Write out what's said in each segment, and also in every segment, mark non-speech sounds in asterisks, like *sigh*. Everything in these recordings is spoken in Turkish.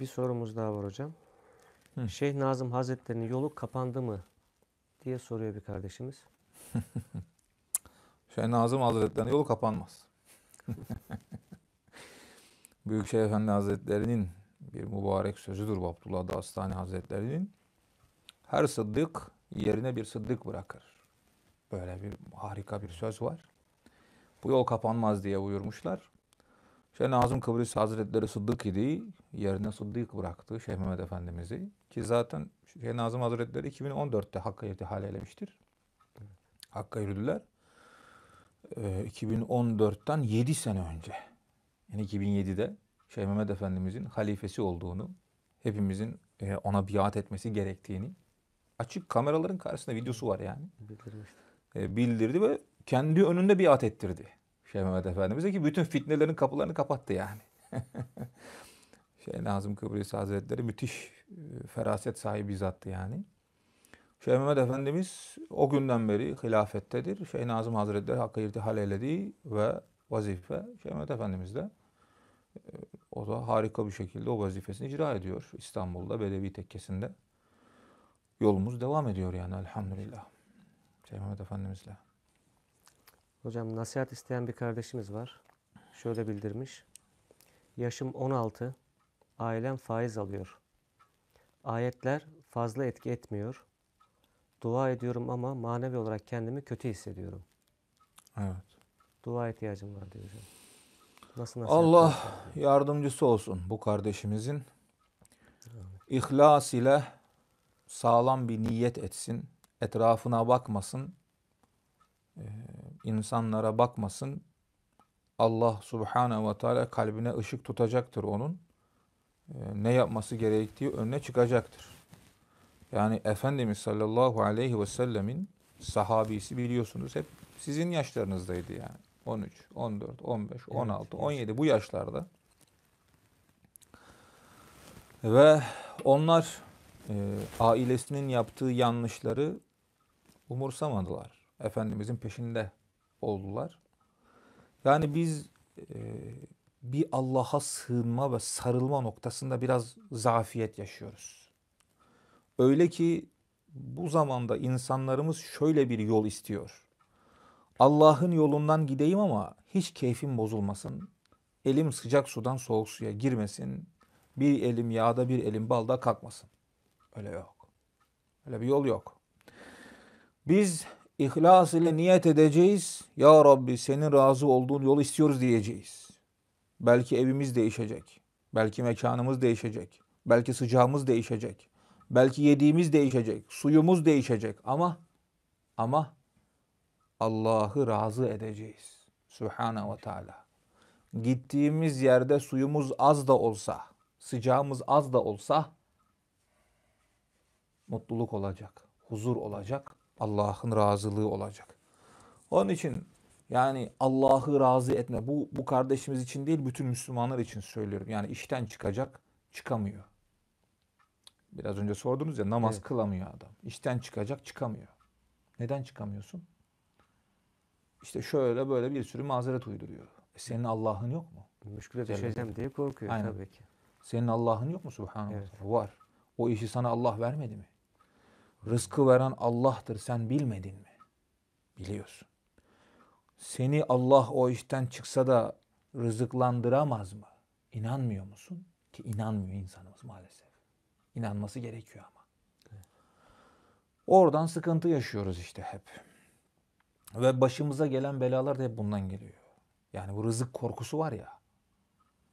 Bir sorumuz daha var hocam. Hı. Şeyh Nazım Hazretleri'nin yolu kapandı mı diye soruyor bir kardeşimiz. *laughs* Şeyh Nazım Hazretleri'nin yolu kapanmaz. *laughs* Büyük Şeyh Efendi Hazretleri'nin bir mübarek sözüdür bu Abdullah Dastani Hazretleri'nin. Her sıddık yerine bir sıddık bırakır. Böyle bir harika bir söz var. Bu yol kapanmaz diye buyurmuşlar. Şeyh Nazım Kıbrıs Hazretleri Sıddık idi. Yerine Sıddık bıraktı Şeyh Mehmet Efendimiz'i. Ki zaten Şeyh Nazım Hazretleri 2014'te Hakk'a irtihal eylemiştir. Hakk'a yürüdüler. Ee, 2014'ten 7 sene önce. Yani 2007'de Şeyh Mehmet Efendimiz'in halifesi olduğunu, hepimizin e, ona biat etmesi gerektiğini açık kameraların karşısında videosu var yani. Bildirmişti. E, bildirdi ve kendi önünde biat ettirdi. Şeyh Mehmet Efendimiz'e ki bütün fitnelerin kapılarını kapattı yani. *laughs* Şeyh Nazım Kıbrıs Hazretleri müthiş e, feraset sahibi zattı yani. Şeyh Mehmet Efendimiz o günden beri hilafettedir. Şeyh Nazım Hazretleri hakkı irtihal eyledi ve vazife Şeyh Mehmet Efendimiz de e, o da harika bir şekilde o vazifesini icra ediyor İstanbul'da Bedevi Tekkesi'nde. Yolumuz devam ediyor yani elhamdülillah. Şeyh Mehmet Efendimiz'le. Hocam nasihat isteyen bir kardeşimiz var. Şöyle bildirmiş. Yaşım 16. Ailem faiz alıyor. Ayetler fazla etki etmiyor. Dua ediyorum ama manevi olarak kendimi kötü hissediyorum. Evet. Dua ihtiyacım var diyor hocam. Nasıl nasihat Allah yapayım? yardımcısı olsun bu kardeşimizin. İhlas ile sağlam bir niyet etsin. Etrafına bakmasın. Ee, insanlara bakmasın. Allah subhanehu ve teala kalbine ışık tutacaktır onun. Ee, ne yapması gerektiği önüne çıkacaktır. Yani Efendimiz sallallahu aleyhi ve sellemin sahabisi biliyorsunuz hep sizin yaşlarınızdaydı yani. 13, 14, 15, 16, 17 bu yaşlarda. Ve onlar e, ailesinin yaptığı yanlışları umursamadılar. Efendimizin peşinde oldular. Yani biz e, bir Allah'a sığınma ve sarılma noktasında biraz zafiyet yaşıyoruz. Öyle ki bu zamanda insanlarımız şöyle bir yol istiyor. Allah'ın yolundan gideyim ama hiç keyfim bozulmasın. Elim sıcak sudan soğuk suya girmesin. Bir elim yağda bir elim balda kalkmasın. Öyle yok. Öyle bir yol yok. Biz İhlas ile niyet edeceğiz. Ya Rabbi senin razı olduğun yolu istiyoruz diyeceğiz. Belki evimiz değişecek. Belki mekanımız değişecek. Belki sıcağımız değişecek. Belki yediğimiz değişecek. Suyumuz değişecek. Ama ama Allah'ı razı edeceğiz. Sübhane ve Teala. Gittiğimiz yerde suyumuz az da olsa, sıcağımız az da olsa mutluluk olacak, huzur olacak, Allah'ın razılığı olacak. Onun için yani Allah'ı razı etme. Bu, bu kardeşimiz için değil bütün Müslümanlar için söylüyorum. Yani işten çıkacak çıkamıyor. Biraz önce sordunuz ya namaz evet. kılamıyor adam. İşten çıkacak çıkamıyor. Neden çıkamıyorsun? İşte şöyle böyle bir sürü mazeret uyduruyor. E senin Allah'ın yok mu? Müşküle düşeceğim diye korkuyor Aynen. tabii ki. Senin Allah'ın yok mu Subhanallah? Evet. Var. O işi sana Allah vermedi mi? Rızkı veren Allah'tır. Sen bilmedin mi? Biliyorsun. Seni Allah o işten çıksa da rızıklandıramaz mı? İnanmıyor musun? Ki inanmıyor insanımız maalesef. İnanması gerekiyor ama. Oradan sıkıntı yaşıyoruz işte hep. Ve başımıza gelen belalar da hep bundan geliyor. Yani bu rızık korkusu var ya.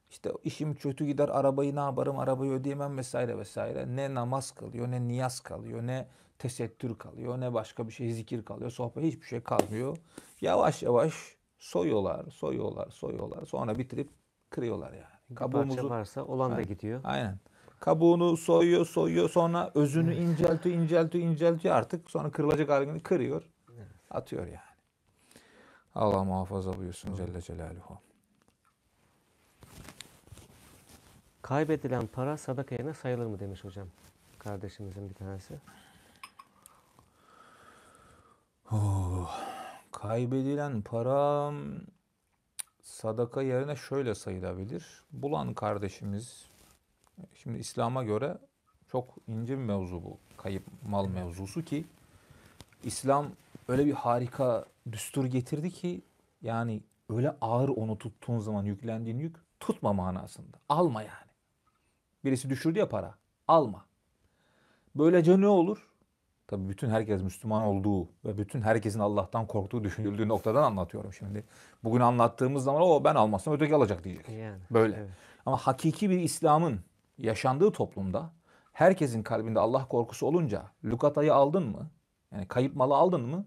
İşte işim kötü gider, arabayı ne yaparım, arabayı ödeyemem vesaire vesaire. Ne namaz kalıyor, ne niyaz kalıyor, ne tesettür kalıyor, ne başka bir şey zikir kalıyor, sohbet hiçbir şey kalmıyor. Yavaş yavaş soyuyorlar, soyuyorlar, soyuyorlar. Sonra bitirip kırıyorlar yani. Kabuğumuzu, bir varsa olan da gidiyor. Aynen. Kabuğunu soyuyor, soyuyor. Sonra özünü inceltiyor, inceltiyor, inceltiyor artık. Sonra kırılacak halini kırıyor, atıyor yani. Allah muhafaza buyursun Celle Celaluhu. Kaybedilen para sadaka yerine sayılır mı demiş hocam. Kardeşimizin bir tanesi. Oh, kaybedilen para hmm, sadaka yerine şöyle sayılabilir. Bulan kardeşimiz şimdi İslam'a göre çok ince bir mevzu bu. Kayıp mal mevzusu ki İslam öyle bir harika düstur getirdi ki yani öyle ağır onu tuttuğun zaman yüklendiğin yük tutma manasında. Alma yani. Birisi düşürdü ya para. Alma. Böylece ne olur? Tabii bütün herkes Müslüman olduğu ve bütün herkesin Allah'tan korktuğu düşünüldüğü noktadan anlatıyorum şimdi. Bugün anlattığımız zaman o ben almazsam öteki alacak diyecek. Yani, Böyle. Evet. Ama hakiki bir İslam'ın yaşandığı toplumda herkesin kalbinde Allah korkusu olunca lukatayı aldın mı? Yani kayıp malı aldın mı?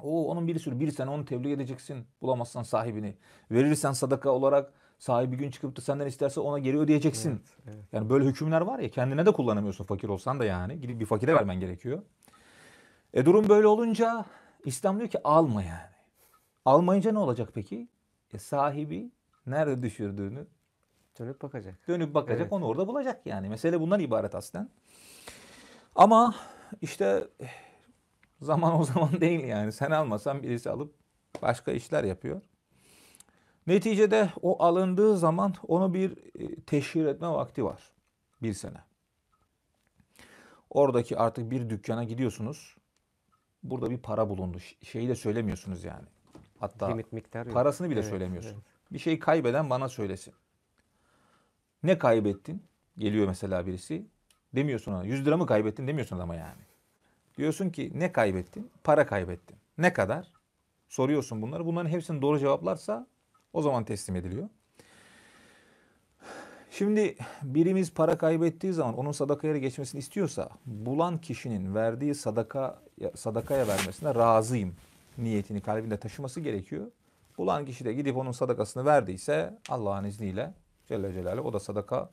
O onun bir sürü bir sene onu tebliğ edeceksin. Bulamazsan sahibini. Verirsen sadaka olarak sahibi gün çıkıp da senden isterse ona geri ödeyeceksin. Evet, evet. Yani böyle hükümler var ya kendine de kullanamıyorsun fakir olsan da yani. Gidip bir fakire vermen gerekiyor. E durum böyle olunca İslam diyor ki alma yani. Almayınca ne olacak peki? E sahibi nerede düşürdüğünü dönüp bakacak. Dönüp bakacak evet. onu orada bulacak yani. Mesele bundan ibaret aslında. Ama işte eh, zaman o zaman *laughs* değil yani. Sen almasan birisi alıp başka işler yapıyor. Neticede o alındığı zaman onu bir e, teşhir etme vakti var. Bir sene. Oradaki artık bir dükkana gidiyorsunuz. Burada bir para bulundu. Şeyi de söylemiyorsunuz yani. Hatta Limit, miktar parasını bile evet, söylemiyorsun. Evet. Bir şey kaybeden bana söylesin. Ne kaybettin? Geliyor mesela birisi. Demiyorsun ona. 100 lira mı kaybettin demiyorsun ama yani. Diyorsun ki ne kaybettin? Para kaybettin. Ne kadar? Soruyorsun bunları. Bunların hepsini doğru cevaplarsa o zaman teslim ediliyor. Şimdi birimiz para kaybettiği zaman onun sadakaya geçmesini istiyorsa bulan kişinin verdiği sadaka sadakaya vermesine razıyım niyetini kalbinde taşıması gerekiyor. Bulan kişi de gidip onun sadakasını verdiyse Allah'ın izniyle Celle Celaluhu o da sadaka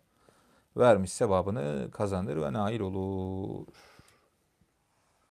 vermiş sevabını kazanır ve nail olur.